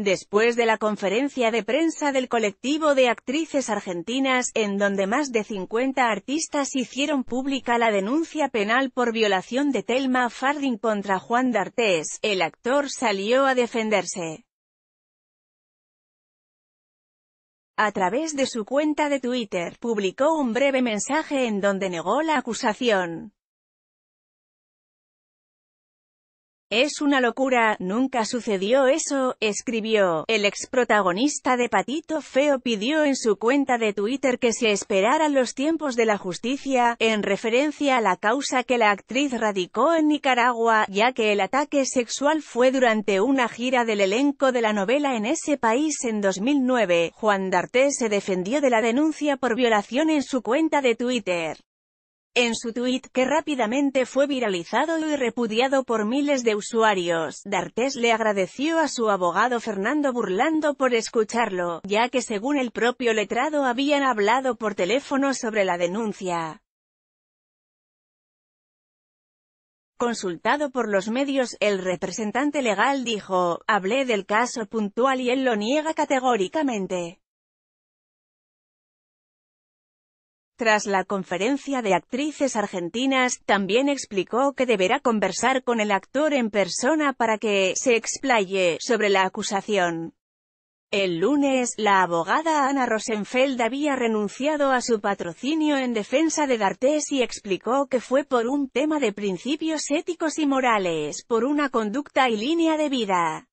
Después de la conferencia de prensa del colectivo de actrices argentinas, en donde más de 50 artistas hicieron pública la denuncia penal por violación de Telma Farding contra Juan D'Artés, el actor salió a defenderse. A través de su cuenta de Twitter, publicó un breve mensaje en donde negó la acusación. Es una locura, nunca sucedió eso, escribió. El ex protagonista de Patito Feo pidió en su cuenta de Twitter que se esperaran los tiempos de la justicia, en referencia a la causa que la actriz radicó en Nicaragua, ya que el ataque sexual fue durante una gira del elenco de la novela en ese país en 2009. Juan D'Arté se defendió de la denuncia por violación en su cuenta de Twitter en su tuit que rápidamente fue viralizado y repudiado por miles de usuarios. D'Artes le agradeció a su abogado Fernando Burlando por escucharlo, ya que según el propio letrado habían hablado por teléfono sobre la denuncia. Consultado por los medios, el representante legal dijo, hablé del caso puntual y él lo niega categóricamente. Tras la conferencia de actrices argentinas, también explicó que deberá conversar con el actor en persona para que se explaye sobre la acusación. El lunes, la abogada Ana Rosenfeld había renunciado a su patrocinio en defensa de D'Artes y explicó que fue por un tema de principios éticos y morales, por una conducta y línea de vida.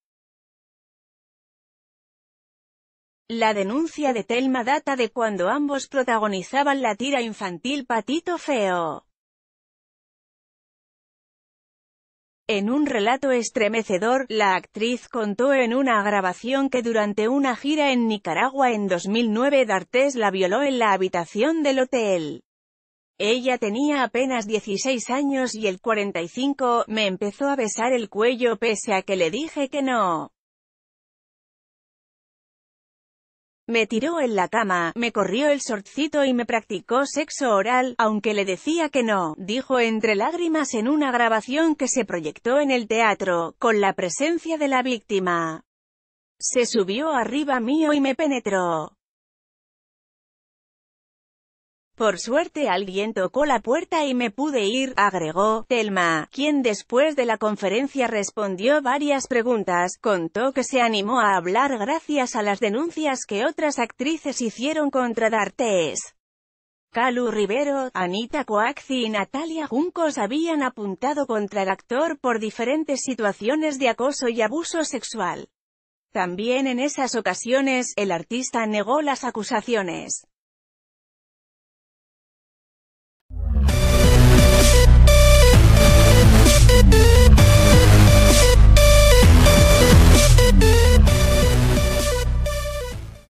La denuncia de Telma data de cuando ambos protagonizaban la tira infantil Patito Feo. En un relato estremecedor, la actriz contó en una grabación que durante una gira en Nicaragua en 2009 D'Artes la violó en la habitación del hotel. Ella tenía apenas 16 años y el 45, me empezó a besar el cuello pese a que le dije que no. Me tiró en la cama, me corrió el sortcito y me practicó sexo oral, aunque le decía que no, dijo entre lágrimas en una grabación que se proyectó en el teatro, con la presencia de la víctima. Se subió arriba mío y me penetró. Por suerte alguien tocó la puerta y me pude ir, agregó, Telma, quien después de la conferencia respondió varias preguntas, contó que se animó a hablar gracias a las denuncias que otras actrices hicieron contra D'Artes. Calu Rivero, Anita Coaxi y Natalia Juncos habían apuntado contra el actor por diferentes situaciones de acoso y abuso sexual. También en esas ocasiones, el artista negó las acusaciones.